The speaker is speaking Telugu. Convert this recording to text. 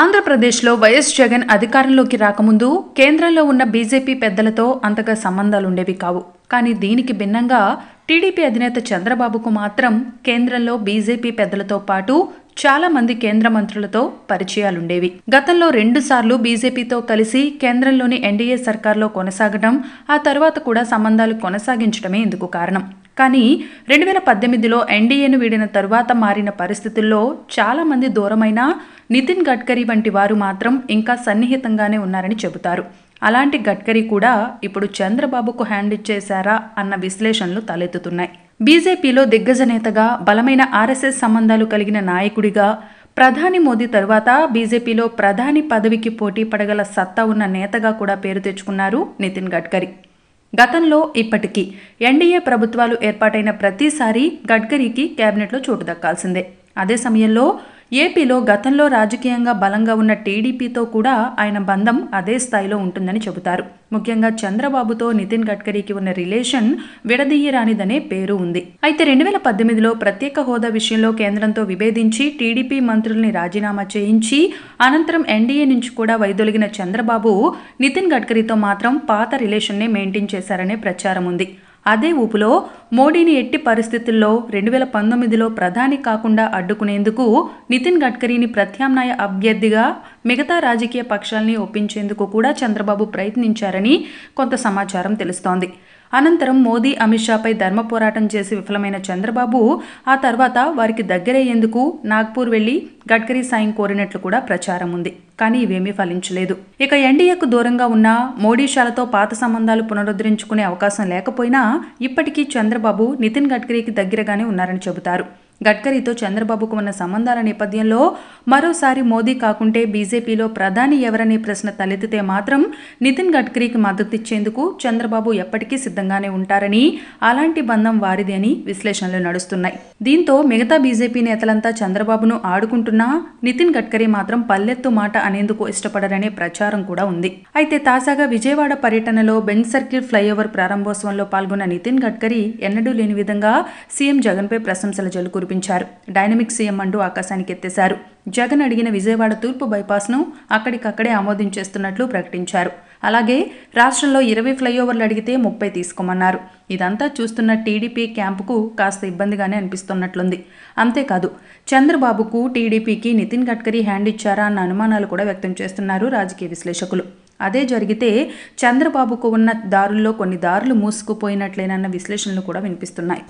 ఆంధ్రప్రదేశ్లో వైఎస్ జగన్ అధికారంలోకి రాకముందు కేంద్రంలో ఉన్న బీజేపీ పెద్దలతో అంతగా సంబంధాలుండేవి కావు కానీ దీనికి భిన్నంగా టీడీపీ అధినేత చంద్రబాబుకు మాత్రం కేంద్రంలో బీజేపీ పెద్దలతో పాటు చాలా మంది కేంద్ర మంత్రులతో పరిచయాలుండేవి గతంలో రెండుసార్లు బీజేపీతో కలిసి కేంద్రంలోని ఎన్డీఏ సర్కార్లో కొనసాగడం ఆ తర్వాత కూడా సంబంధాలు కొనసాగించడమే ఇందుకు కారణం కానీ రెండు వేల పద్దెనిమిదిలో ఎన్డీఏను వీడిన తరువాత మారిన పరిస్థితుల్లో చాలామంది దూరమైన నితిన్ గడ్కరీ వంటి వారు మాత్రం ఇంకా సన్నిహితంగానే ఉన్నారని చెబుతారు అలాంటి గడ్కరీ కూడా ఇప్పుడు చంద్రబాబుకు హ్యాండ్ ఇచ్చేశారా అన్న విశ్లేషణలు తలెత్తుతున్నాయి బీజేపీలో దిగ్గజ నేతగా బలమైన ఆర్ఎస్ఎస్ సంబంధాలు కలిగిన నాయకుడిగా ప్రధాని మోదీ తరువాత బీజేపీలో ప్రధాని పదవికి పోటీ పడగల సత్తా ఉన్న నేతగా కూడా పేరు తెచ్చుకున్నారు నితిన్ గడ్కరీ గతంలో ఇప్పటికీ ఎన్డీఏ ప్రభుత్వాలు ఏర్పాటైన ప్రతిసారి గడ్కరీకి కేబినెట్లో చోటు దక్కాల్సిందే అదే సమయంలో ఏపీలో గతంలో రాజకీయంగా బలంగా ఉన్న టీడీపీతో కూడా ఆయన బంధం అదే స్థాయిలో ఉంటుందని చెబుతారు ముఖ్యంగా చంద్రబాబుతో నితిన్ గడ్కరీకి ఉన్న రిలేషన్ విడదీయరానిదనే పేరు ఉంది అయితే రెండు వేల పద్దెనిమిదిలో ప్రత్యేక హోదా విషయంలో కేంద్రంతో విభేదించి టీడీపీ మంత్రుల్ని రాజీనామా చేయించి అనంతరం ఎన్డీఏ నుంచి కూడా వైదొలిగిన చంద్రబాబు నితిన్ గడ్కరీతో మాత్రం పాత రిలేషన్నే మెయింటైన్ చేశారనే ప్రచారం ఉంది అదే ఊపులో మోడీని ఎట్టి పరిస్థితుల్లో రెండు వేల పంతొమ్మిదిలో ప్రధాని కాకుండా అడ్డుకునేందుకు నితిన్ గడ్కరీని ప్రత్యామ్నాయ అభ్యర్థిగా మిగతా రాజకీయ పక్షాల్ని ఒప్పించేందుకు కూడా చంద్రబాబు ప్రయత్నించారని కొంత సమాచారం తెలుస్తోంది అనంతరం మోదీ అమిత్ షాపై ధర్మ పోరాటం చేసి విఫలమైన చంద్రబాబు ఆ తర్వాత వారికి దగ్గరయ్యేందుకు నాగ్పూర్ వెళ్లి గడ్కరీ సాయం కోరినట్లు కూడా ప్రచారం ఉంది కానీ ఇవేమీ ఫలించలేదు ఇక ఎన్డీఏకు దూరంగా ఉన్న మోడీషాలతో పాత సంబంధాలు పునరుద్ధరించుకునే అవకాశం లేకపోయినా ఇప్పటికీ చంద్రబాబు నితిన్ గడ్కరీకి దగ్గరగానే ఉన్నారని చెబుతారు గడ్కరీతో చంద్రబాబుకు ఉన్న సంబంధాల నేపథ్యంలో మరోసారి మోదీ కాకుంటే బీజేపీలో ప్రధాని ఎవరనే ప్రశ్న తలెత్తితే మాత్రం నితిన్ గడ్కరీకి మద్దతిచ్చేందుకు చంద్రబాబు ఎప్పటికీ సిద్ధంగానే ఉంటారని అలాంటి బంధం వారిది అని విశ్లేషణలు నడుస్తున్నాయి దీంతో మిగతా బీజేపీ నేతలంతా చంద్రబాబును ఆడుకుంటున్నా నితిన్ గడ్కరీ మాత్రం పల్లెత్తు మాట అనేందుకు ఇష్టపడరనే ప్రచారం కూడా ఉంది అయితే తాజాగా విజయవాడ పర్యటనలో బెంజ్ సర్కిల్ ఫ్లైఓవర్ ప్రారంభోత్సవంలో పాల్గొన్న నితిన్ గడ్కరీ ఎన్నడూ లేని విధంగా సీఎం జగన్పై ప్రశంసల జలు చూపించారు డైనమిక్ సీఎం అంటూ ఆకాశానికి ఎత్తేశారు జగన్ అడిగిన విజయవాడ తూర్పు బైపాస్ను అక్కడికక్కడే ఆమోదించేస్తున్నట్లు ప్రకటించారు అలాగే రాష్ట్రంలో ఇరవై ఫ్లైఓవర్లు అడిగితే ముప్పై తీసుకోమన్నారు ఇదంతా చూస్తున్న టీడీపీ క్యాంపుకు కాస్త ఇబ్బందిగానే అనిపిస్తున్నట్లుంది అంతేకాదు చంద్రబాబుకు టీడీపీకి నితిన్ గడ్కరీ హ్యాండ్ ఇచ్చారా అన్న అనుమానాలు కూడా వ్యక్తం చేస్తున్నారు రాజకీయ విశ్లేషకులు అదే జరిగితే చంద్రబాబుకు ఉన్న దారుల్లో కొన్ని దారులు మూసుకుపోయినట్లేనన్న విశ్లేషణలు కూడా వినిపిస్తున్నాయి